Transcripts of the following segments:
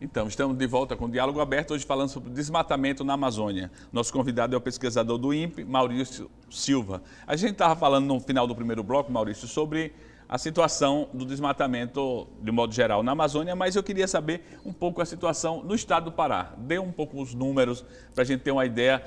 Então, estamos de volta com o Diálogo Aberto, hoje falando sobre desmatamento na Amazônia. Nosso convidado é o pesquisador do INPE, Maurício Silva. A gente estava falando no final do primeiro bloco, Maurício, sobre a situação do desmatamento, de modo geral, na Amazônia, mas eu queria saber um pouco a situação no estado do Pará. Dê um pouco os números para a gente ter uma ideia.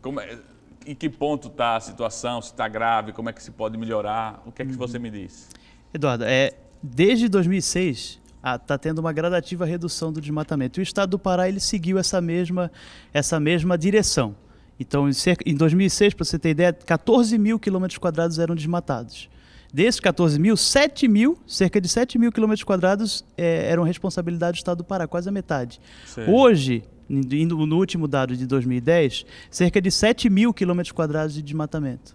Como é em que ponto está a situação, se está grave, como é que se pode melhorar, o que é que uhum. você me diz? Eduardo, é, desde 2006 está ah, tendo uma gradativa redução do desmatamento. E o estado do Pará ele seguiu essa mesma, essa mesma direção. Então, em, cerca, em 2006, para você ter ideia, 14 mil quilômetros quadrados eram desmatados. Desses 14 mil, 7 mil, cerca de 7 mil quilômetros quadrados eh, eram responsabilidade do Estado do Pará, quase a metade. Sim. Hoje, no último dado de 2010, cerca de 7 mil quilômetros quadrados de desmatamento.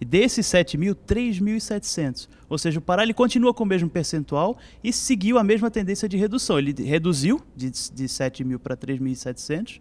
E desses 7 mil, 3.700. Ou seja, o Pará ele continua com o mesmo percentual e seguiu a mesma tendência de redução. Ele reduziu de, de 7 mil para 3.700,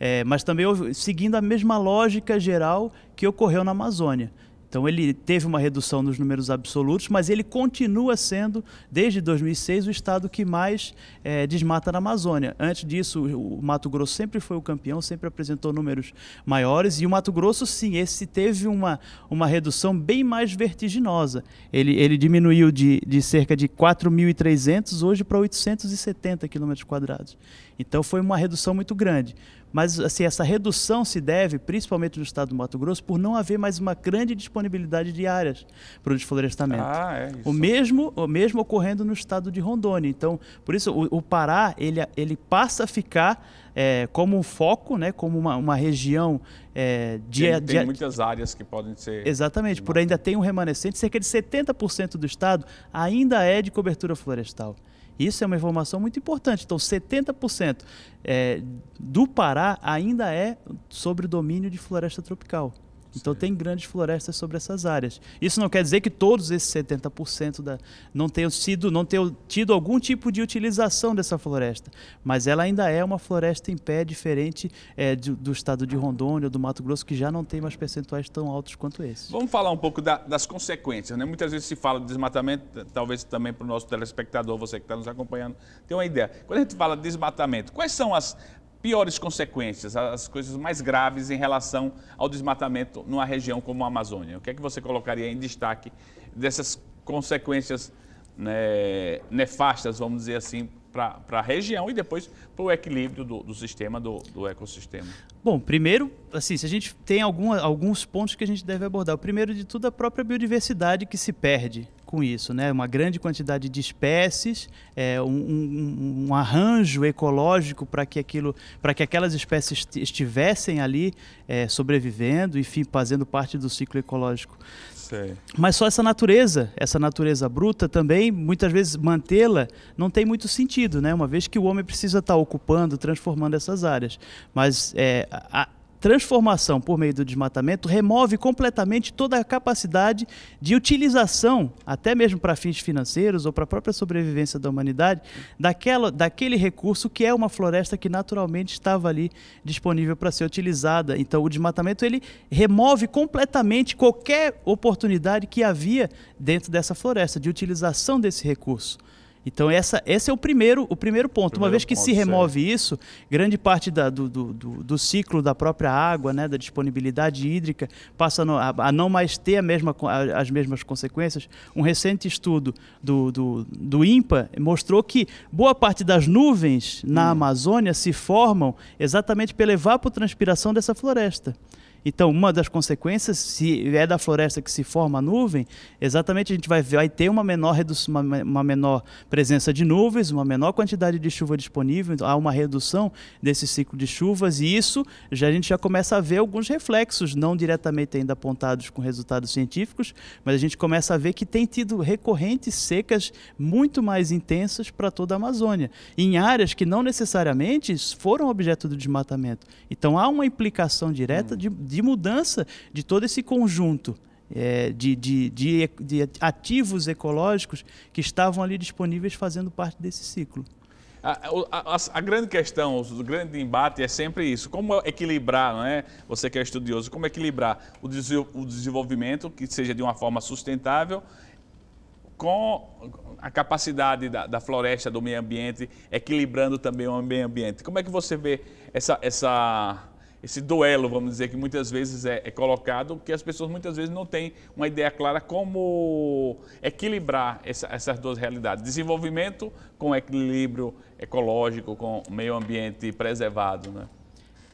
é, eh, mas também seguindo a mesma lógica geral que ocorreu na Amazônia. Então ele teve uma redução nos números absolutos, mas ele continua sendo, desde 2006, o estado que mais é, desmata na Amazônia. Antes disso, o Mato Grosso sempre foi o campeão, sempre apresentou números maiores, e o Mato Grosso, sim, esse teve uma, uma redução bem mais vertiginosa. Ele, ele diminuiu de, de cerca de 4.300 hoje para 870 km quadrados. Então foi uma redução muito grande. Mas assim, essa redução se deve, principalmente no estado do Mato Grosso, por não haver mais uma grande disponibilidade de áreas para o desflorestamento. Ah, é isso. O mesmo, o mesmo ocorrendo no estado de Rondônia. Então, por isso, o, o Pará ele, ele passa a ficar é, como um foco, né, como uma, uma região é, de, tem, tem de, muitas áreas que podem ser... Exatamente, por ainda tem um remanescente, cerca de 70% do estado ainda é de cobertura florestal. Isso é uma informação muito importante. Então, 70% é, do Pará ainda é sobre domínio de floresta tropical. Então Sim. tem grandes florestas sobre essas áreas. Isso não quer dizer que todos esses 70% da, não tenham sido, não tenham tido algum tipo de utilização dessa floresta, mas ela ainda é uma floresta em pé diferente é, do estado de Rondônia ou do Mato Grosso que já não tem mais percentuais tão altos quanto esse. Vamos falar um pouco da, das consequências, né? Muitas vezes se fala de desmatamento, talvez também para o nosso telespectador, você que está nos acompanhando, tem uma ideia. Quando a gente fala de desmatamento, quais são as, piores consequências, as coisas mais graves em relação ao desmatamento numa região como a Amazônia. O que é que você colocaria em destaque dessas consequências né, nefastas, vamos dizer assim, para a região e depois para o equilíbrio do, do sistema, do, do, ecossistema? Bom, primeiro, assim, se a gente tem alguma, alguns pontos que a gente deve abordar. O primeiro de tudo, a própria biodiversidade que se perde com isso, né? Uma grande quantidade de espécies, é, um, um, um, arranjo ecológico para que aquilo, para que aquelas espécies estivessem ali é, sobrevivendo, enfim, fazendo parte do ciclo ecológico. Mas só essa natureza, essa natureza bruta também, muitas vezes mantê-la não tem muito sentido, né? Uma vez que o homem precisa estar ocupando, transformando essas áreas. Mas é, a, transformação por meio do desmatamento remove completamente toda a capacidade de utilização, até mesmo para fins financeiros ou para a própria sobrevivência da humanidade, daquela, daquele recurso que é uma floresta que naturalmente estava ali disponível para ser utilizada. Então, o desmatamento ele remove completamente qualquer oportunidade que havia dentro dessa floresta de utilização desse recurso. Então essa, esse é o primeiro, o primeiro ponto. Primeiro Uma vez que ponto, se remove isso, grande parte da, do, do, do, ciclo da própria água, né, da disponibilidade hídrica, passa a, a não mais ter mesma, as mesmas consequências. Um recente estudo do, do, do INPA mostrou que boa parte das nuvens na hum. Amazônia se formam exatamente pela evapotranspiração dessa floresta. Então, uma das consequências, se é da floresta que se forma a nuvem, exatamente a gente vai, vai ter uma menor, redução, uma, uma menor presença de nuvens, uma menor quantidade de chuva disponível, há uma redução desse ciclo de chuvas, e isso já, a gente já começa a ver alguns reflexos, não diretamente ainda apontados com resultados científicos, mas a gente começa a ver que tem tido recorrentes secas muito mais intensas para toda a Amazônia, em áreas que não necessariamente foram objeto do desmatamento. Então, há uma implicação direta hum. de de mudança de todo esse conjunto é, de, de, de, de, ativos ecológicos que estavam ali disponíveis fazendo parte desse ciclo. A, a, a, grande questão, o grande embate é sempre isso: como equilibrar, não é? Você que é estudioso, como equilibrar o, o desenvolvimento que seja de uma forma sustentável com a capacidade da, da, floresta, do meio ambiente, equilibrando também o meio ambiente. Como é que você vê essa, essa esse duelo, vamos dizer, que muitas vezes é, é colocado, porque as pessoas muitas vezes não têm uma ideia clara como equilibrar essa, essas duas realidades. Desenvolvimento com equilíbrio ecológico, com meio ambiente preservado, né?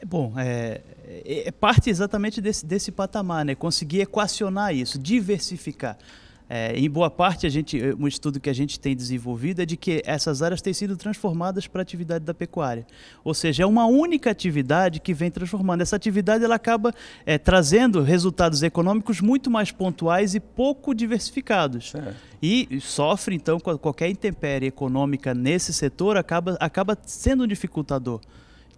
É bom, é, é, é parte exatamente desse, desse patamar, né? Conseguir equacionar isso, diversificar. É, em boa parte, a gente, eh, um estudo que a gente tem desenvolvido é de que essas áreas têm sido transformadas para a atividade da pecuária. Ou seja, é uma única atividade que vem transformando. Essa atividade ela acaba é, trazendo resultados econômicos muito mais pontuais e pouco diversificados. E sofre, então, qualquer intempérie econômica nesse setor acaba, acaba sendo um dificultador.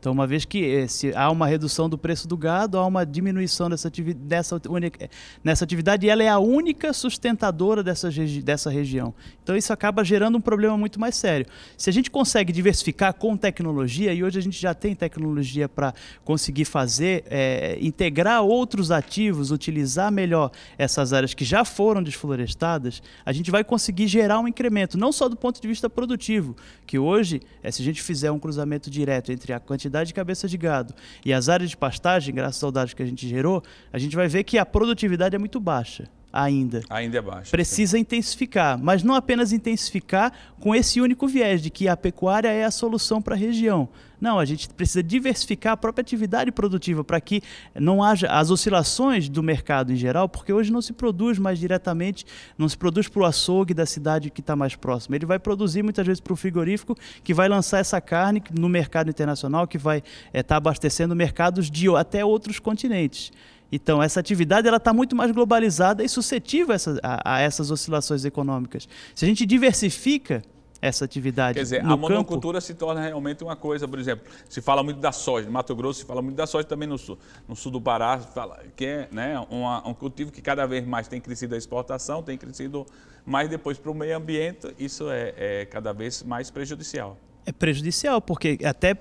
Então, uma vez que se há uma redução do preço do gado, há uma diminuição dessa dessa, única, eh, nessa atividade e ela é a única sustentadora dessa, regi dessa região. Então, isso acaba gerando um problema muito mais sério. Se a gente consegue diversificar com tecnologia, e hoje a gente já tem tecnologia para conseguir fazer, é, integrar outros ativos, utilizar melhor essas áreas que já foram desflorestadas, a gente vai conseguir gerar um incremento, não só do ponto de vista produtivo, que hoje, é, se a gente fizer um cruzamento direto entre a quantidade atividade de cabeça de gado e as áreas de pastagem, graças ao dado que a gente gerou, a gente vai ver que a produtividade é muito baixa ainda. Ainda é baixo. Precisa sim. intensificar, mas não apenas intensificar com esse único viés de que a pecuária é a solução para a região. Não, a gente precisa diversificar a própria atividade produtiva para que não haja as oscilações do mercado em geral, porque hoje não se produz mais diretamente, não se produz para o açougue da cidade que está mais próxima. Ele vai produzir muitas vezes para o frigorífico, que vai lançar essa carne no mercado internacional, que vai estar eh, é, tá abastecendo mercados de até outros continentes. Então, essa atividade ela está muito mais globalizada e suscetível a essas, a, a essas oscilações econômicas. Se a gente diversifica, essa atividade. Quer dizer, a monocultura campo. se torna realmente uma coisa, por exemplo, se fala muito da soja, no Mato Grosso se fala muito da soja também no sul. No sul do Pará, fala, que é né, uma, um cultivo que cada vez mais tem crescido a exportação, tem crescido mais depois para o meio ambiente, isso é, é cada vez mais prejudicial é prejudicial, porque até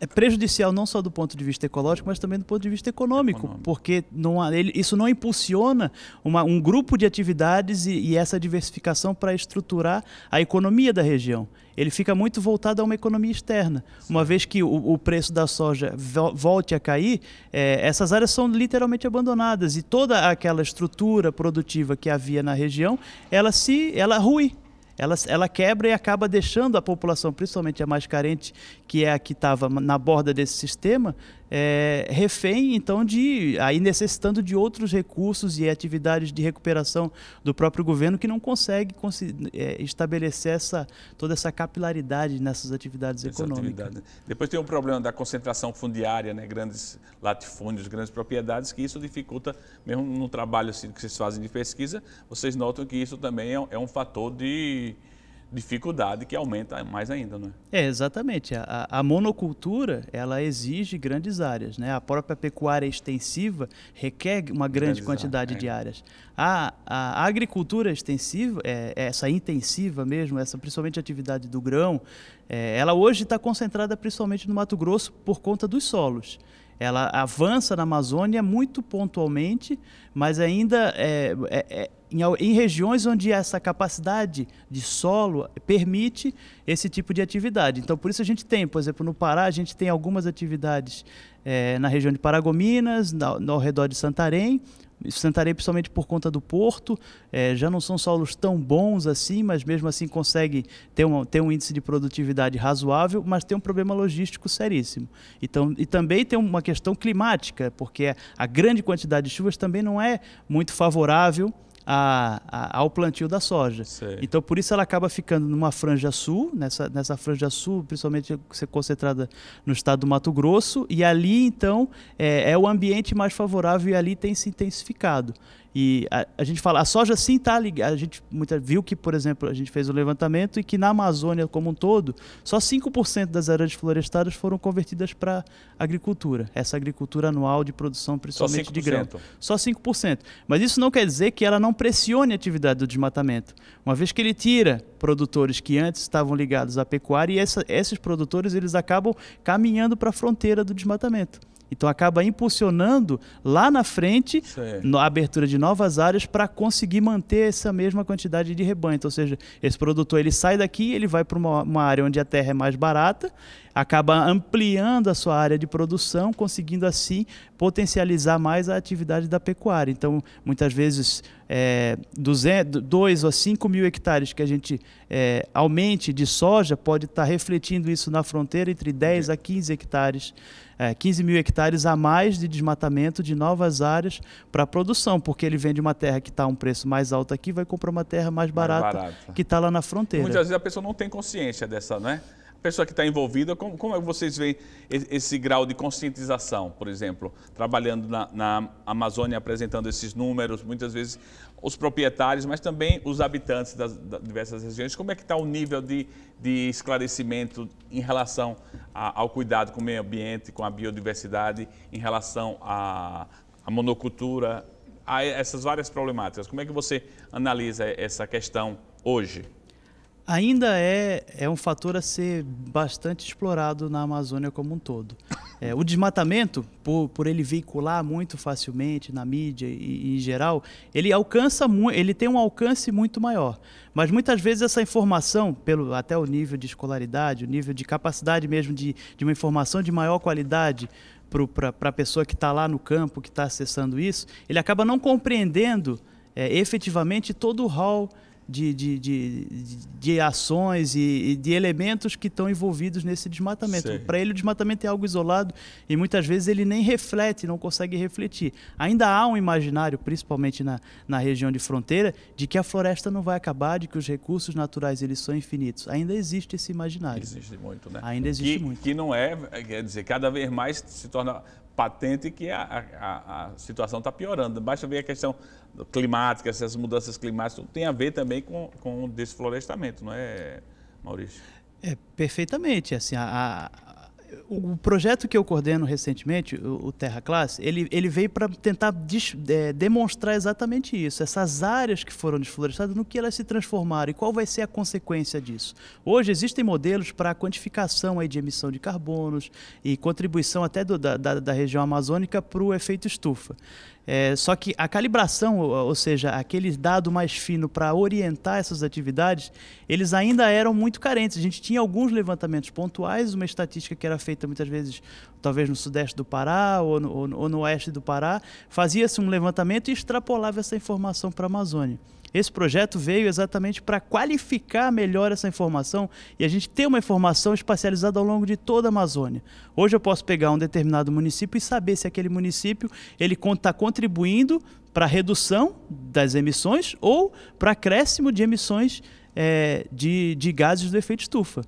é prejudicial não só do ponto de vista ecológico, mas também do ponto de vista econômico, econômico. porque não, ele, isso não impulsiona uma, um grupo de atividades e, e essa diversificação para estruturar a economia da região. Ele fica muito voltado a uma economia externa. Sim. Uma vez que o, o, preço da soja volte a cair, é, essas áreas são literalmente abandonadas e toda aquela estrutura produtiva que havia na região, ela se, ela rui, ela, ela quebra e acaba deixando a população, principalmente a mais carente, que é a que estava na borda desse sistema, é, refém, então, de aí necessitando de outros recursos e atividades de recuperação do próprio governo que não consegue é, estabelecer essa, toda essa capilaridade nessas atividades essa econômicas. Atividade. Depois tem o problema da concentração fundiária, né? grandes latifúndios, grandes propriedades, que isso dificulta, mesmo no trabalho assim, que vocês fazem de pesquisa, vocês notam que isso também é, é um fator de dificuldade que aumenta mais ainda, não é? É, exatamente. A, a, monocultura, ela exige grandes áreas, né? A própria pecuária extensiva requer uma grande grandes quantidade áreas, é. de é. áreas. A, a agricultura extensiva, é, essa intensiva mesmo, essa principalmente atividade do grão, é, ela hoje está concentrada principalmente no Mato Grosso por conta dos solos. Ela avança na Amazônia muito pontualmente, mas ainda é, é, é em, em regiões onde essa capacidade de solo permite esse tipo de atividade. Então, por isso a gente tem, por exemplo, no Pará, a gente tem algumas atividades é, na região de Paragominas, no, ao redor de Santarém, sentaria principalmente por conta do porto, é, já não são solos tão bons assim, mas mesmo assim consegue ter, uma, ter um índice de produtividade razoável, mas tem um problema logístico seríssimo. Então, e também tem uma questão climática, porque a grande quantidade de chuvas também não é muito favorável a, a, ao plantio da soja. Sei. Então, por isso ela acaba ficando numa franja sul, nessa, nessa franja sul, principalmente concentrada no estado do Mato Grosso, e ali, então, é, é o ambiente mais favorável e ali tem se intensificado. E a, a, gente fala, a soja sim está ligada. A gente muita, viu que, por exemplo, a gente fez o um levantamento e que na Amazônia como um todo, só 5% das áreas florestadas foram convertidas para agricultura. Essa agricultura anual de produção, principalmente de grão. Só 5%. Mas isso não quer dizer que ela não pressione a atividade do desmatamento. Uma vez que ele tira produtores que antes estavam ligados à pecuária, e essa, esses produtores eles acabam caminhando para a fronteira do desmatamento. Então acaba impulsionando lá na frente a abertura de novas áreas para conseguir manter essa mesma quantidade de rebanho. Então, ou seja, esse produtor ele sai daqui, ele vai para uma, uma, área onde a terra é mais barata acaba ampliando a sua área de produção, conseguindo assim potencializar mais a atividade da pecuária. Então, muitas vezes, é, ou 2 a 5 mil hectares que a gente é, aumente de soja pode estar refletindo isso na fronteira entre 10 a 15 hectares, é, 15 mil hectares a mais de desmatamento de novas áreas para produção, porque ele vende uma terra que está a um preço mais alto aqui, vai comprar uma terra mais barata, mais barata. que está lá na fronteira. Muitas vezes a pessoa não tem consciência dessa, né? pessoa que está envolvida, como, como é que vocês veem esse, esse grau de conscientização, por exemplo, trabalhando na, na, Amazônia, apresentando esses números, muitas vezes os proprietários, mas também os habitantes das, das diversas regiões, como é que está o nível de, de esclarecimento em relação a, ao cuidado com o meio ambiente, com a biodiversidade, em relação à monocultura, a essas várias problemáticas. Como é que você analisa essa questão hoje? ainda é, é um fator a ser bastante explorado na Amazônia como um todo. É, o desmatamento, por, por ele veicular muito facilmente na mídia e, em geral, ele alcança ele tem um alcance muito maior. Mas muitas vezes essa informação, pelo até o nível de escolaridade, o nível de capacidade mesmo de, de uma informação de maior qualidade para a pessoa que está lá no campo, que está acessando isso, ele acaba não compreendendo é, efetivamente todo o hall de, de, de, de ações e, e, de elementos que estão envolvidos nesse desmatamento. Para ele, o desmatamento é algo isolado e muitas vezes ele nem reflete, não consegue refletir. Ainda há um imaginário, principalmente na, na região de fronteira, de que a floresta não vai acabar, de que os recursos naturais eles são infinitos. Ainda existe esse imaginário. Existe muito, né? Ainda existe que, muito. Que não é, quer dizer, cada vez mais se torna patente que a, a, a situação está piorando. Basta ver a questão climática, essas mudanças climáticas, tem a ver também com, com o desflorestamento, não é, Maurício? É, perfeitamente. Assim, a, o projeto que eu coordeno recentemente, o Terra Classe, ele, ele veio para tentar des, é, demonstrar exatamente isso, essas áreas que foram desflorestadas, no que elas se transformaram e qual vai ser a consequência disso. Hoje existem modelos para a quantificação aí de emissão de carbonos e contribuição até do, da, da, da região amazônica para o efeito estufa. É, só que a calibração, ou seja, aquele dado mais fino para orientar essas atividades, eles ainda eram muito carentes. A gente tinha alguns levantamentos pontuais, uma estatística que era feita muitas vezes, talvez no sudeste do Pará ou no, ou no oeste do Pará, fazia-se um levantamento e extrapolava essa informação para a Amazônia. Esse projeto veio exatamente para qualificar melhor essa informação e a gente ter uma informação espacializada ao longo de toda a Amazônia. Hoje eu posso pegar um determinado município e saber se aquele município ele está contribuindo para redução das emissões ou para acréscimo de emissões é, de, de gases do efeito estufa.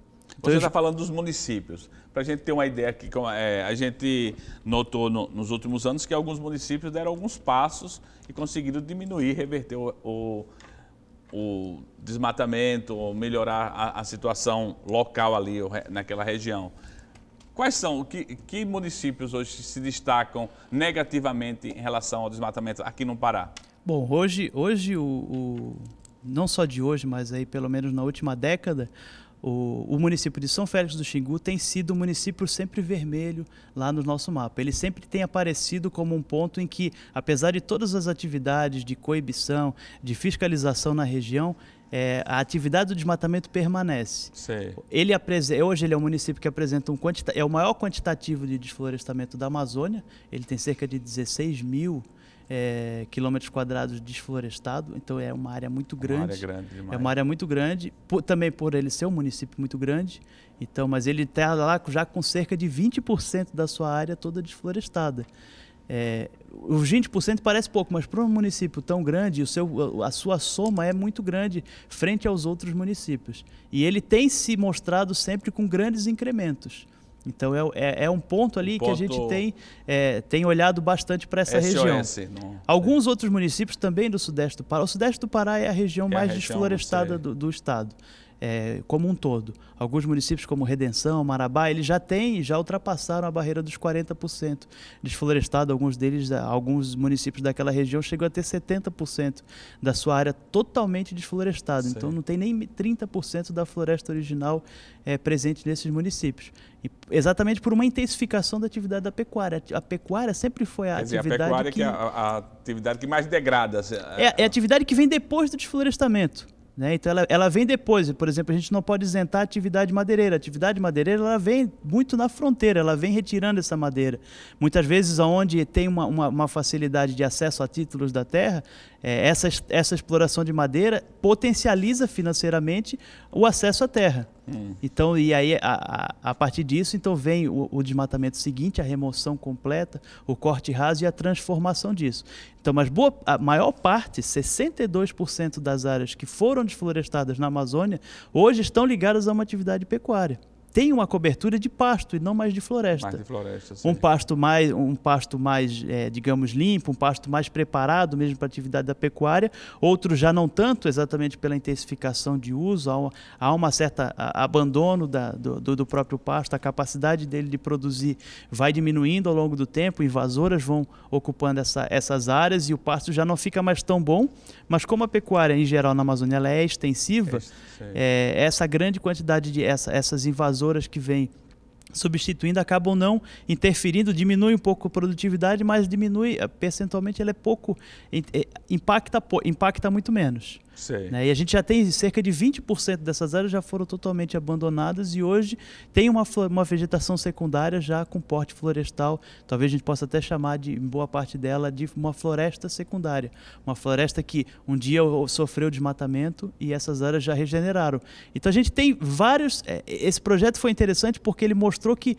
Você está tá falando dos municípios. Para a gente ter uma ideia aqui, é, a gente notou no, nos últimos anos que alguns municípios deram alguns passos e conseguiram diminuir, reverter o, o, o desmatamento, ou melhorar a, a, situação local ali, naquela região. Quais são, que, que municípios hoje se destacam negativamente em relação ao desmatamento aqui no Pará? Bom, hoje, hoje o, o não só de hoje, mas aí pelo menos na última década, o, o, município de São Félix do Xingu tem sido um município sempre vermelho lá no nosso mapa. Ele sempre tem aparecido como um ponto em que, apesar de todas as atividades de coibição, de fiscalização na região, é, a atividade do desmatamento permanece. Sei. Ele hoje ele é um município que apresenta um é o maior quantitativo de desflorestamento da Amazônia. Ele tem cerca de 16 mil é, quilômetros quadrados desflorestado, então é uma área muito grande. Uma área grande demais. É uma área muito grande, por, também por ele ser um município muito grande, então, mas ele está lá já com cerca de 20% da sua área toda desflorestada. É, os 20% parece pouco, mas para um município tão grande, o seu, a sua soma é muito grande frente aos outros municípios. E ele tem se mostrado sempre com grandes incrementos. Então é, é, é um ponto ali um ponto que a gente tem, é, tem olhado bastante para essa SOS, região. Não, Alguns outros municípios também do Sudeste do Pará. O Sudeste do Pará é a região é mais a região, desflorestada do, do estado é, como um todo. Alguns municípios, como Redenção, Marabá, eles já têm, já ultrapassaram a barreira dos 40% desflorestado. Alguns deles, é, alguns municípios daquela região chegam a ter 70% da sua área totalmente desflorestada. Então não tem nem 30% da floresta original é, presente nesses municípios. E, exatamente por uma intensificação da atividade da pecuária. A pecuária sempre foi a dizer, atividade. A pecuária que, que é a, a, atividade que mais degrada. Assim, é, é, é a atividade que vem depois do desflorestamento. Né? Então ela, ela vem depois, por exemplo, a gente não pode isentar a atividade madeireira. A atividade madeireira ela vem muito na fronteira, ela vem retirando essa madeira. Muitas vezes, onde tem uma, uma, uma facilidade de acesso a títulos da terra, é, essa, essa exploração de madeira potencializa financeiramente o acesso à terra. Hum. Então, e aí, a, a, a, partir disso, então vem o, o, desmatamento seguinte, a remoção completa, o corte raso e a transformação disso. Então, mas boa, a maior parte, 62% das áreas que foram desflorestadas na Amazônia, hoje estão ligadas a uma atividade pecuária tem uma cobertura de pasto e não mais de floresta. Mais de floresta um pasto mais, um pasto mais é, digamos, limpo, um pasto mais preparado mesmo para a atividade da pecuária, outro já não tanto, exatamente pela intensificação de uso, há uma, há uma certa abandono da, do, do, próprio pasto, a capacidade dele de produzir vai diminuindo ao longo do tempo, invasoras vão ocupando essa, essas áreas e o pasto já não fica mais tão bom, mas como a pecuária em geral na Amazônia é extensiva, é, é, essa grande quantidade de essa, essas invasoras que vêm substituindo acabam não interferindo, diminui um pouco a produtividade, mas diminui eh, percentualmente, ela é pouco eh, impacta impacta muito menos. Né? E a gente já tem cerca de 20% dessas áreas já foram totalmente abandonadas e hoje tem uma, uma vegetação secundária já com porte florestal. Talvez a gente possa até chamar de boa parte dela de uma floresta secundária. Uma floresta que um dia sofreu desmatamento e essas áreas já regeneraram. Então a gente tem vários. É, esse projeto foi interessante porque ele mostrou que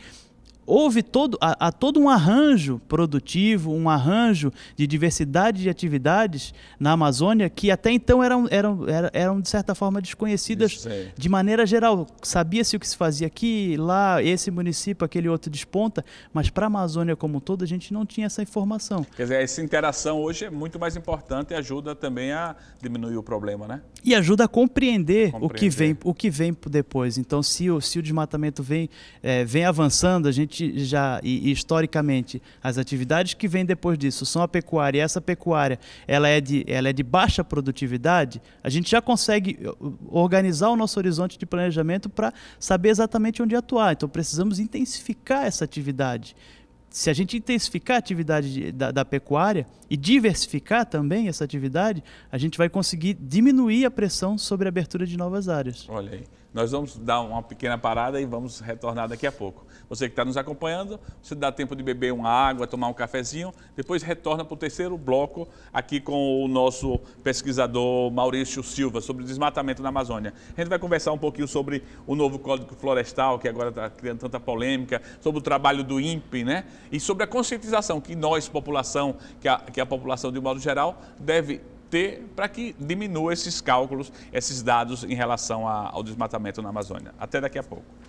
houve todo, a todo um arranjo produtivo, um arranjo de diversidade de atividades na Amazônia que até então eram, eram, eram de certa forma desconhecidas é. de maneira geral. Sabia-se o que se fazia aqui, lá, esse município, aquele outro desponta, mas para a Amazônia como um todo a gente não tinha essa informação. Quer dizer, essa interação hoje é muito mais importante e ajuda também a diminuir o problema, né? E ajuda a compreender, compreender. O, que vem, o que vem depois. Então, se o, se o desmatamento vem, é, vem avançando, a gente gente já, e, e historicamente, as atividades que vêm depois disso são a pecuária, e essa pecuária ela é, de, ela é de baixa produtividade, a gente já consegue eh, organizar o nosso horizonte de planejamento para saber exatamente onde atuar. Então, precisamos intensificar essa atividade se a gente intensificar a atividade da, da, pecuária e diversificar também essa atividade, a gente vai conseguir diminuir a pressão sobre a abertura de novas áreas. Olha aí. Nós vamos dar uma pequena parada e vamos retornar daqui a pouco. Você que está nos acompanhando, você dá tempo de beber uma água, tomar um cafezinho, depois retorna para o terceiro bloco aqui com o nosso pesquisador Maurício Silva sobre desmatamento na Amazônia. A gente vai conversar um pouquinho sobre o novo Código Florestal, que agora está criando tanta polêmica, sobre o trabalho do INPE, né? E sobre a conscientização que nós, população, que a, que a população de um modo geral, deve ter, para que diminua esses cálculos, esses dados em relação ao desmatamento na Amazônia. Até daqui a pouco.